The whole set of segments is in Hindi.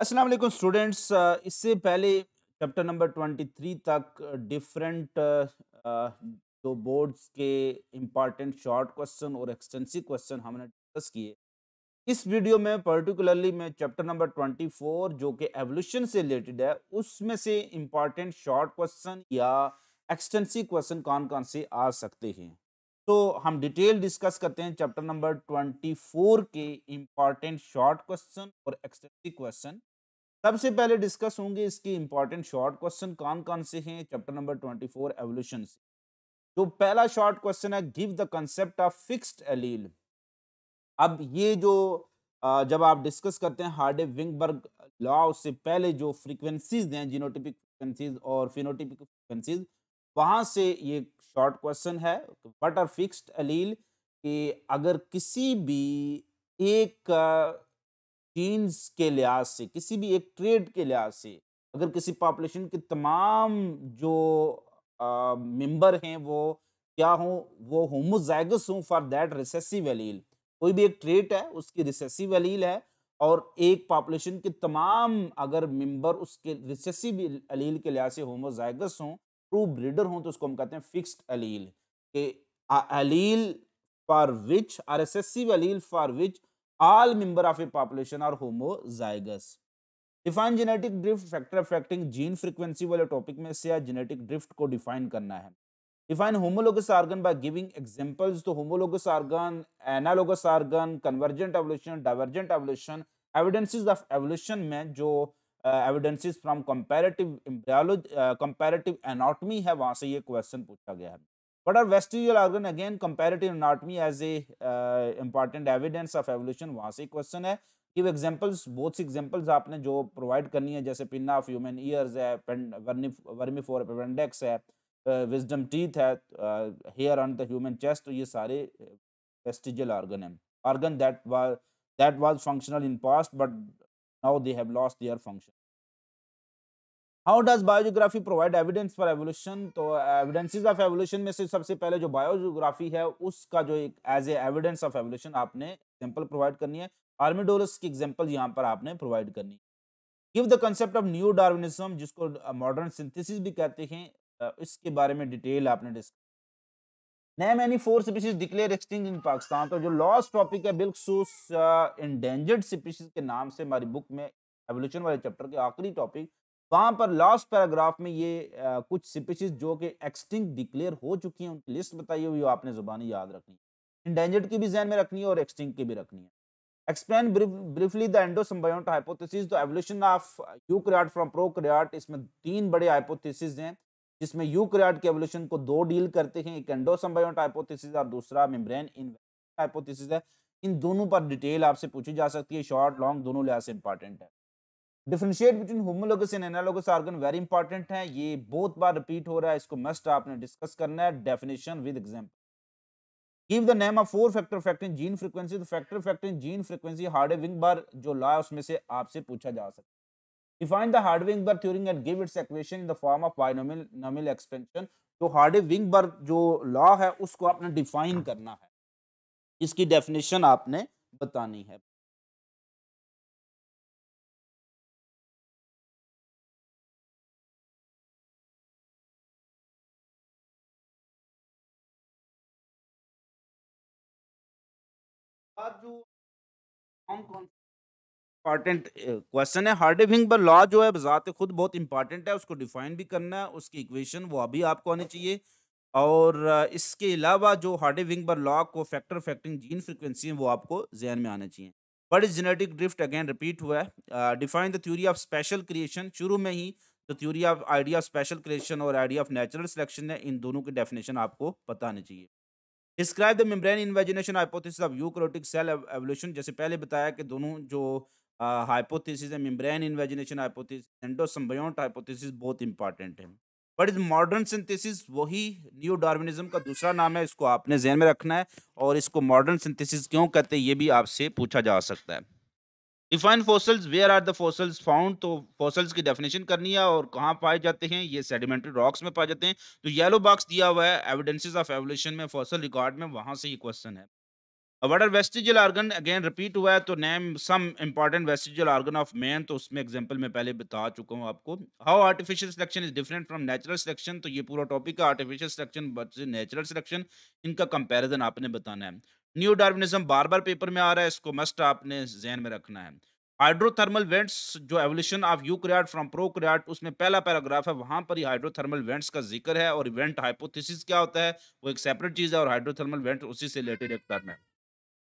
असलम स्टूडेंट्स इससे पहले चैप्टर नंबर ट्वेंटी थ्री तक डिफरेंट जो बोर्ड्स के इम्पॉर्टेंट शॉर्ट क्वेश्चन और एक्सटेंसिव क्वेश्चन हमने डिस्कस किए इस वीडियो में पर्टिकुलरली मैं चैप्टर नंबर ट्वेंटी फोर जो कि एवोल्यूशन से रिलेटेड है उसमें से इम्पॉर्टेंट शॉर्ट क्वेश्चन या एक्सटेंसिव क्वेश्चन कौन कौन से आ सकते हैं तो हम डिटेल डिस्कस करते हैं चैप्टर नंबर ट्वेंटी फोर के इम्पॉर्टेंट शॉर्ट क्वेश्चन और एक्सटेंसिव क्वेश्चन सबसे पहले डिस्कस होंगे इसके इम्पॉर्टेंट शॉर्ट क्वेश्चन कौन कौन से हैं chapter number twenty four evolution से जो तो पहला शॉर्ट क्वेश्चन है give the concept of fixed allele अब ये जो जब आप डिस्कस करते हैं हार्डे विंगबर्ग लॉ उससे पहले जो फ्रीक्वेंसीज हैं जीनोटिपिक फ्रीक्वेंसीज और फिनोटिपिक फ्रीक्वेंसीज वहाँ से ये शॉर्ट क्वेश्चन है वट आर फिक्स्ड अलील कि अगर किसी भी एक जीन्स के लिहाज से किसी भी एक ट्रेड के लिहाज से अगर किसी पॉपुलेशन के तमाम जो मेंबर हैं वो क्या हों वो होमोजाइगस हों फॉर दैट रिसेसिव एलील कोई भी एक ट्रेट है उसकी रिसेसिव अलील है और एक पॉपुलेशन के तमाम अगर मेंबर उसके रिसेसिव अलील के लिहाज से होमोजाइगस हों ट्रू ब्रीडर हों तो उसको हम कहते हैं फिक्स्ड अलील के allele for which are S S allele for which all member of a population are homozygous define genetic drift factor affecting gene frequency वाले टॉपिक में से जेनेटिक ड्रिफ्ट को डिफाइन करना है define homologous organ by giving examples तो homologous organ analogous organ convergent evolution divergent evolution evidences of evolution में जो uh, evidences from comparative embryology, uh, comparative anatomy hai wahan se ye question pucha gaya hai What are vestigial organ again comparative anatomy as a uh, important evidence of evolution wahan se question hai give examples both examples aapne jo provide karni hai jaise pinna of human ears hai vermiform appendix hai uh, wisdom teeth hai uh, है on the human chest to ye sare vestigial organ hai organ that was that was functional in past but Now they have lost their function. How does biogeography provide evidence for evolution तो एविडेंसेस ऑफ एवोल्यूशन में से सबसे पहले जो बायोजियोग्राफी है उसका जो एक as a evidence of evolution आपने एग्जांपल प्रोवाइड करनी है आर्मीडोरस की एग्जांपल यहाँ पर आपने प्रोवाइड करनी है give the concept of new Darwinism जिसको मॉडर्न uh, सिंथेसिस भी कहते हैं uh, इसके बारे में डिटेल आपने discuss Name any four species declared extinct in Pakistan. तो जो लॉस्ट टॉपिक है बिल्कुल इंडेंजर्ड स्पीशीज के नाम से हमारी बुक में एवोल्यूशन वाले चैप्टर के आखिरी टॉपिक वहाँ पर लास्ट पैराग्राफ में ये आ, कुछ स्पीशीज जो कि एक्सटिंक्ट डिक्लेयर हो चुकी हैं उनकी लिस्ट बताइए वो आपने जुबानी याद रखनी है इंडेंजर्ड की भी जहन में रखनी है और एक्सटिंक्ट की भी रखनी है explain briefly the endosymbiont hypothesis the evolution of eukaryote from prokaryote इसमें तीन बड़े हाइपोथेसिस हैं जिसमें यूक्रियाड के एवोल्यूशन को दो डील करते हैं एक एंडोसम्बायोट हाइपोथेसिस और दूसरा मेम्ब्रेन इन्वेस्टमेंट हाइपोथेसिस है इन दोनों पर डिटेल आपसे पूछी जा सकती है शॉर्ट लॉन्ग दोनों लिहाज से इंपॉर्टेंट है differentiate between homologous and analogous organ very important है ये बहुत बार रिपीट हो रहा है इसको मस्ट आपने डिस्कस करना है definition with example give the name of four factor factor gene frequency तो factor factor gene frequency Hardy Weinberg जो ला उसमें से आपसे पूछा जा सकता है Define the Hardy-Weinberg theorem and give its equation in the form of binomial nominal expansion. जो हार्डी-विंगबर्ग जो लॉ है उसको आपने डिफाइन करना है इसकी डेफिनेशन आपने बतानी है जो कौन कौन इम्पॉर्टेंट क्वेश्चन uh, है पर लॉ जो है बजात खुद बहुत इंपॉर्टेंट है उसको डिफाइन भी करना है उसकी इक्वेशन वो अभी आपको आनी चाहिए और uh, इसके अलावा जो पर लॉ को फैक्टर फैक्टिंग जीन फ्रिक्वेंसी वो आपको जहन में आना चाहिए but genetic drift again repeat हुआ है define the theory of special creation शुरू में ही तो theory of idea of special creation और आइडिया ऑफ नेचुरल सिलेक्शन है इन दोनों की डेफिनेशन आपको पता आनी चाहिए describe the membrane invagination hypothesis of eukaryotic cell evolution जैसे पहले बताया कि दोनों जो हाइपोथेसिस है membrane invagination hypothesis endosymbiont hypothesis बहुत इंपॉर्टेंट है बट इज मॉडर्न सिंथेसिस वही न्यू डार्विनिज्म का दूसरा नाम है इसको आपने जहन में रखना है और इसको मॉडर्न सिंथेसिस क्यों कहते हैं ये भी आपसे पूछा जा सकता है define fossils where are the fossils found तो फोसल्स की डेफिनेशन करनी है और कहाँ पाए जाते हैं ये सेडिमेंट्री रॉक्स में पाए जाते हैं तो येलो बॉक्स दिया हुआ है एविडेंसेस ऑफ एवोल्यूशन में फोसल रिकॉर्ड में वहाँ से ये क्वेश्चन है what are vestigial organ again repeat हुआ है तो name some important vestigial organ of man तो उसमें एग्जांपल मैं पहले बता चुका हूँ आपको how artificial selection is different from natural selection तो ये पूरा टॉपिक है artificial selection versus natural selection इनका कंपेरिजन आपने बताना है न्यू डार्विनिज्म बार बार पेपर में आ रहा है इसको मस्ट आपने जहन में रखना है हाइड्रोथर्मल वेंट्स जो evolution of eukaryote from prokaryote उसमें पहला पैराग्राफ है वहाँ पर ही हाइड्रोथर्मल वेंट्स का जिक्र है और इवेंट हाइपोथिस क्या होता है वो एक सेपरेट चीज़ है और हाइड्रोथर्मल वेंट उसी से रिलेटेड एक टर्म है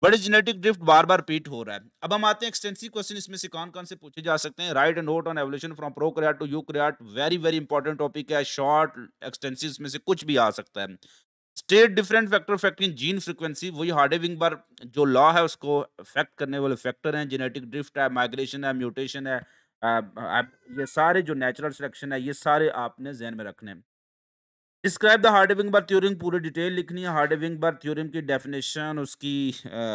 बड़े जेनेटिक ड्रिफ्ट बार बार रिपीट हो रहा है अब हम आते हैं एक्सटेंसिव क्वेश्चन इसमें से कौन कौन से पूछे जा सकते हैं write and note on evolution from prokaryote to eukaryote very very important topic है शॉर्ट एक्सटेंसिव इसमें से कुछ भी आ सकता है state different factor factoring gene frequency वही विंग बार जो लॉ है उसको अफेक्ट करने वाले फैक्टर हैं जेनेटिक ड्रिफ्ट है माइग्रेशन है म्यूटेशन है आ, आ, ये सारे जो नेचुरल सिलेक्शन है ये सारे आपने जहन में रखने हैं describe the Hardy Weinberg theorem पूरी डिटेल लिखनी है हार्ड एविंग बार थ्योरम की डेफिनेशन उसकी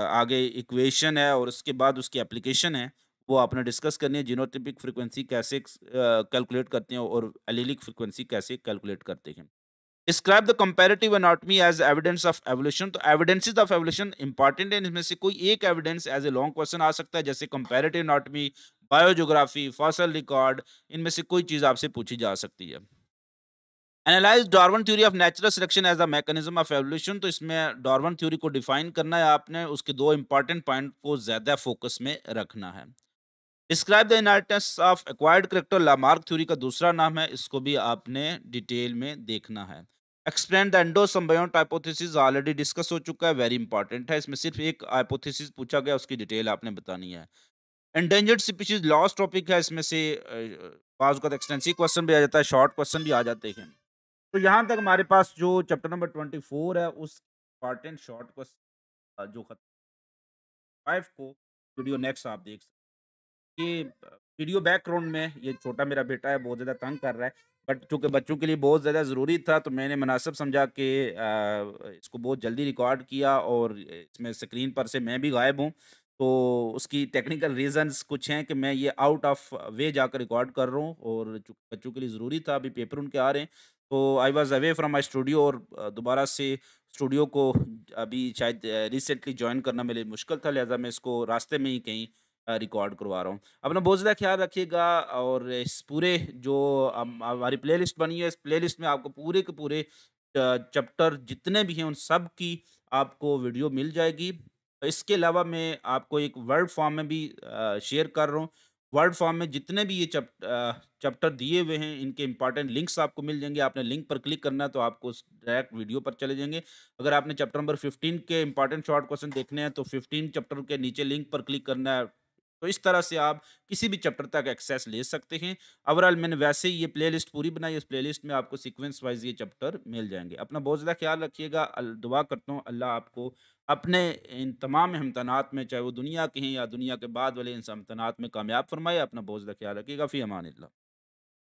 आगे इक्वेशन है और उसके बाद उसकी एप्लीकेशन है वो आपने डिस्कस करनी है जीनोटिपिक फ्रीक्वेंसी कैसे कैलकुलेट करते हैं और एलिलिक फ्रीक्वेंसी कैसे कैलकुलेट करते हैं describe the comparative anatomy as evidence of evolution तो एविडेंसिस ऑफ एवोल्यूशन इंपॉर्टेंट है इसमें से कोई एक evidence as a long question आ सकता है जैसे comparative anatomy biogeography fossil record इनमें से कोई चीज़ आपसे पूछी जा सकती है analyse Darwin theory of natural selection as a mechanism of evolution तो इसमें डॉर्वन थ्योरी को डिफाइन करना है आपने उसके दो इंपॉर्टेंट पॉइंट को ज़्यादा फोकस में रखना है describe the inheritance of acquired character Lamarck theory का दूसरा नाम है इसको भी आपने डिटेल में देखना है explain the endosymbiont already discuss हो चुका है वेरी इंपॉर्टेंट है इसमें सिर्फ एक हाइपोथेसिस पूछा गया उसकी डिटेल आपने बतानी है एंडेंजर्ड स्पीशीज लॉस टॉपिक है इसमें से बाज का एक्सटेंसिव क्वेश्चन भी आ जाता है शॉर्ट क्वेश्चन भी आ जाते हैं तो यहाँ तक हमारे पास जो चैप्टर नंबर ट्वेंटी फोर है उस इम्पॉर्टेंट शॉर्ट को जो खत्म फाइव को वीडियो नेक्स्ट आप देख सकते ये वीडियो बैकग्राउंड में ये छोटा मेरा बेटा है बहुत ज़्यादा तंग कर रहा है बट चूँकि बच्चों के लिए बहुत ज़्यादा ज़रूरी था तो मैंने मुनासिब समझा कि इसको बहुत जल्दी रिकॉर्ड किया और इसमें स्क्रीन पर से मैं भी गायब हूँ तो उसकी टेक्निकल रीजंस कुछ हैं कि मैं ये आउट ऑफ वे जाकर रिकॉर्ड कर रहा हूँ और बच्चों के लिए ज़रूरी था अभी पेपर उनके आ रहे हैं तो I was away from my studio और दोबारा से स्टूडियो को अभी शायद रिसेंटली ज्वाइन करना मेरे लिए मुश्किल था लिहाजा मैं इसको रास्ते में ही कहीं रिकॉर्ड करवा रहा हूँ अपना बहुत ज़्यादा ख्याल रखिएगा और इस पूरे जो हमारी हमारी लिस्ट बनी है इस लिस्ट में आपको पूरे के पूरे चैप्टर जितने भी हैं उन सब की आपको वीडियो मिल जाएगी इसके अलावा मैं आपको एक वर्ड फॉर्म में भी शेयर कर रहा हूँ वर्ड फॉर्म में जितने भी ये चैप्टर दिए हुए हैं इनके इंपॉर्टेंट लिंक्स आपको मिल जाएंगे आपने लिंक पर क्लिक करना है तो आपको डायरेक्ट वीडियो पर चले जाएंगे अगर आपने चैप्टर नंबर 15 के इंपॉर्टेंट शॉर्ट क्वेश्चन देखने हैं तो 15 चैप्टर के नीचे लिंक पर क्लिक करना है तो इस तरह से आप किसी भी चैप्टर तक एक्सेस ले सकते हैं ओवरऑल मैंने वैसे ही ये प्लेलिस्ट पूरी बनाई इस प्लेलिस्ट में आपको सीक्वेंस वाइज ये चैप्टर मिल जाएंगे अपना बहुत ज़्यादा ख्याल रखिएगा दुआ करता हूँ अल्लाह आपको अपने इन तमाम अहमतनात में चाहे वो दुनिया के हैं या दुनिया के बाद वाले इन अहमतनात में कामयाब फरमाए अपना बहुत ज़्यादा ख्याल रखिएगा फ़ी अमान